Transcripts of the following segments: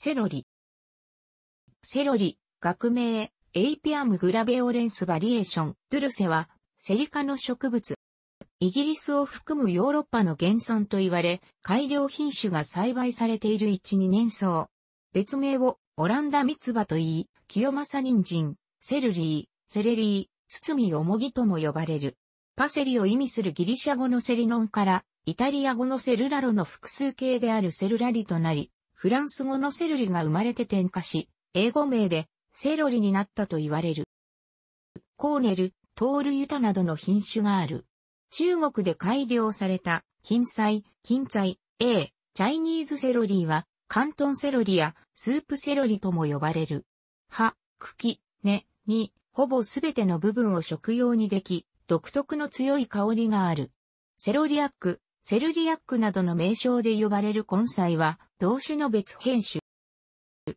セロリ。セロリ、学名、エイピアムグラベオレンスバリエーション、ドゥルセは、セリ科の植物。イギリスを含むヨーロッパの原産と言われ、改良品種が栽培されている1,2年草。別名を、オランダ蜜葉と言い、清正人参、セルリー、セレリー、包み重もぎとも呼ばれる。パセリを意味するギリシャ語のセリノンから、イタリア語のセルラロの複数形であるセルラリとなり、フランス語のセロリが生まれて転化し、英語名でセロリになったと言われる。コーネル、トールユタなどの品種がある。中国で改良された、金菜、金菜、A、チャイニーズセロリーは、関東セロリやスープセロリとも呼ばれる。葉、茎、根、実、ほぼすべての部分を食用にでき、独特の強い香りがある。セロリアック、セルリアックなどの名称で呼ばれる根菜は、同種の別編種。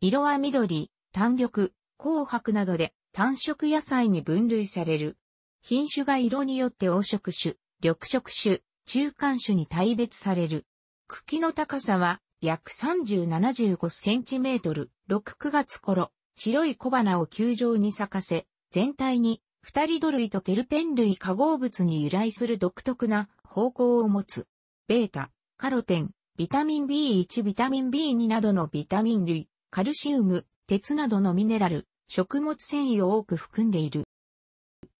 色は緑、単緑、紅白などで単色野菜に分類される。品種が色によって黄色種、緑色種、中間種に大別される。茎の高さは約3075センチメートル、6、9月頃、白い小花を球状に咲かせ、全体に二人土類とテルペン類化合物に由来する独特な方向を持つ。ベータ、カロテン、ビタミン B1、ビタミン B2 などのビタミン類、カルシウム、鉄などのミネラル、食物繊維を多く含んでいる。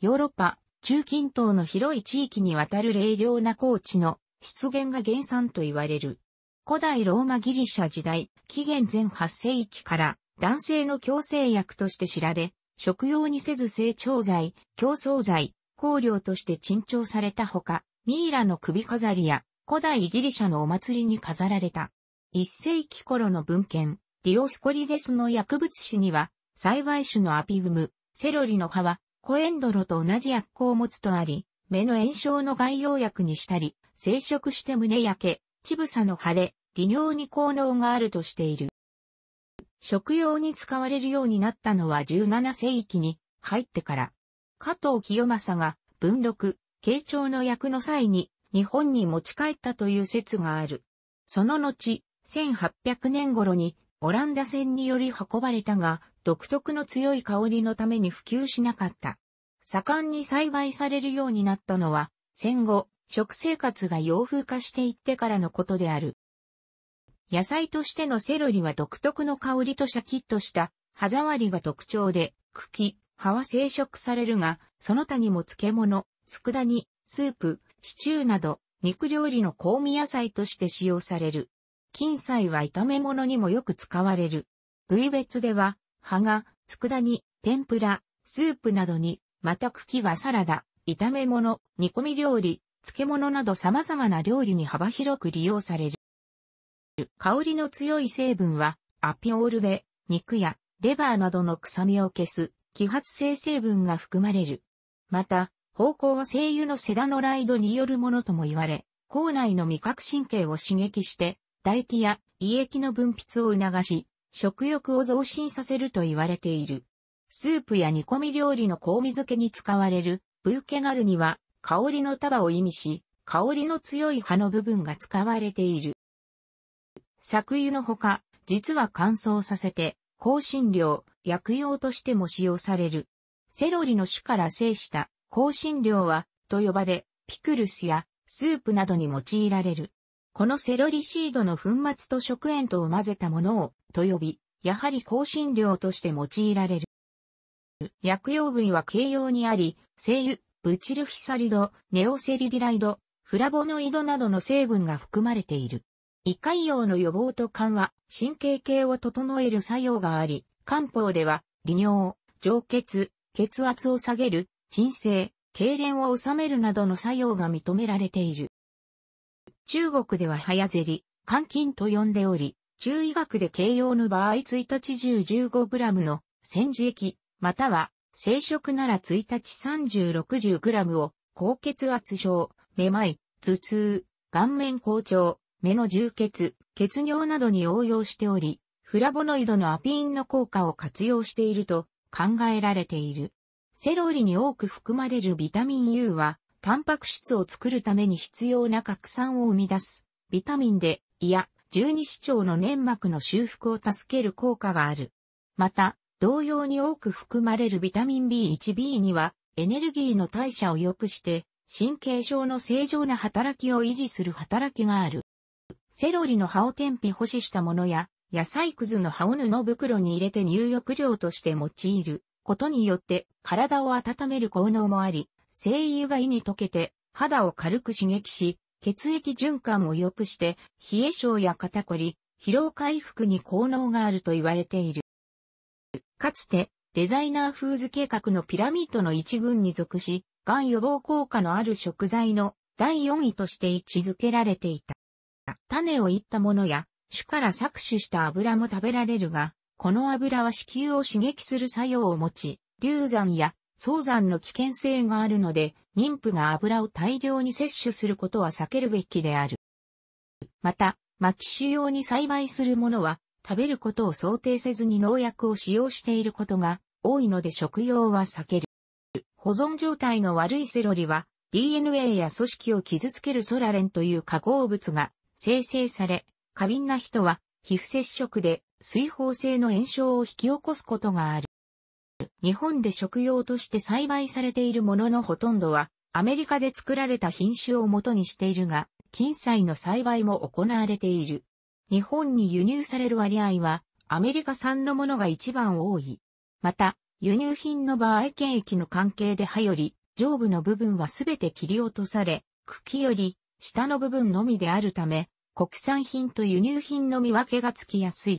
ヨーロッパ、中近東の広い地域にわたる冷涼な高地の湿原が原産と言われる。古代ローマギリシャ時代、紀元前8世紀から男性の強制薬として知られ、食用にせず成長剤、競争剤、香料として珍重されたほか、ミイラの首飾りや古代ギリシャのお祭りに飾られた。一世紀頃の文献、ディオスコリデスの薬物史には、栽培種のアピウム、セロリの葉は、コエンドロと同じ薬効を持つとあり、目の炎症の外用薬にしたり、生殖して胸焼け、乳房の腫れ、利尿に効能があるとしている。食用に使われるようになったのは17世紀に入ってから、加藤清正が文録、慶長の役の際に日本に持ち帰ったという説がある。その後、1800年頃にオランダ船により運ばれたが、独特の強い香りのために普及しなかった。盛んに栽培されるようになったのは、戦後、食生活が洋風化していってからのことである。野菜としてのセロリは独特の香りとシャキッとした歯触りが特徴で、茎、葉は生食されるが、その他にも漬物、佃煮、スープ、シチューなど、肉料理の香味野菜として使用される。金菜は炒め物にもよく使われる。部位別では、葉が、佃煮、天ぷら、スープなどに、また茎はサラダ、炒め物、煮込み料理、漬物など様々な料理に幅広く利用される。香りの強い成分は、アピオールで、肉やレバーなどの臭みを消す、揮発性成分が含まれる。また、方向は精油のセダノライドによるものとも言われ、口内の味覚神経を刺激して、唾液や胃液の分泌を促し、食欲を増進させると言われている。スープや煮込み料理の香味漬けに使われる、ブーケガルには、香りの束を意味し、香りの強い葉の部分が使われている。作油のほか、実は乾燥させて、香辛料、薬用としても使用される。セロリの種から生した香辛料は、と呼ばれ、ピクルスやスープなどに用いられる。このセロリシードの粉末と食塩とを混ぜたものを、と呼び、やはり香辛料として用いられる。薬用位は形容にあり、精油、ブチルフィサリド、ネオセリディライド、フラボノイドなどの成分が含まれている。胃潰瘍の予防と緩和、神経系を整える作用があり、漢方では、利尿、上血、血圧を下げる、鎮静、痙攣を治めるなどの作用が認められている。中国では早ゼリ、監菌と呼んでおり、中医学で形容の場合1日10 15g の煎樹液、または生食なら1日 3060g を高血圧症、めまい、頭痛、顔面好調、目の充血、血尿などに応用しており、フラボノイドのアピーンの効果を活用していると考えられている。セロリに多く含まれるビタミン U は、タンパク質を作るために必要な核酸を生み出す、ビタミンで、いや、十二指腸の粘膜の修復を助ける効果がある。また、同様に多く含まれるビタミン B1B には、エネルギーの代謝を良くして、神経症の正常な働きを維持する働きがある。セロリの葉を天日干ししたものや、野菜くずの葉を布袋に入れて入浴料として用いる。ことによって体を温める効能もあり、精油が胃に溶けて肌を軽く刺激し、血液循環を良くして、冷え症や肩こり、疲労回復に効能があると言われている。かつて、デザイナーフーズ計画のピラミッドの一群に属し、がん予防効果のある食材の第4位として位置づけられていた。種をいったものや、種から搾取した油も食べられるが、この油は子宮を刺激する作用を持ち、流産や早産の危険性があるので、妊婦が油を大量に摂取することは避けるべきである。また、巻き種用に栽培するものは、食べることを想定せずに農薬を使用していることが多いので食用は避ける。保存状態の悪いセロリは、DNA や組織を傷つけるソラレンという化合物が生成され、過敏な人は皮膚接触で水泡性の炎症を引き起こすことがある。日本で食用として栽培されているもののほとんどは、アメリカで作られた品種を元にしているが、金菜の栽培も行われている。日本に輸入される割合は、アメリカ産のものが一番多い。また、輸入品の場合検疫の関係で葉より、上部の部分はすべて切り落とされ、茎より下の部分のみであるため、国産品と輸入品の見分けがつきやすい。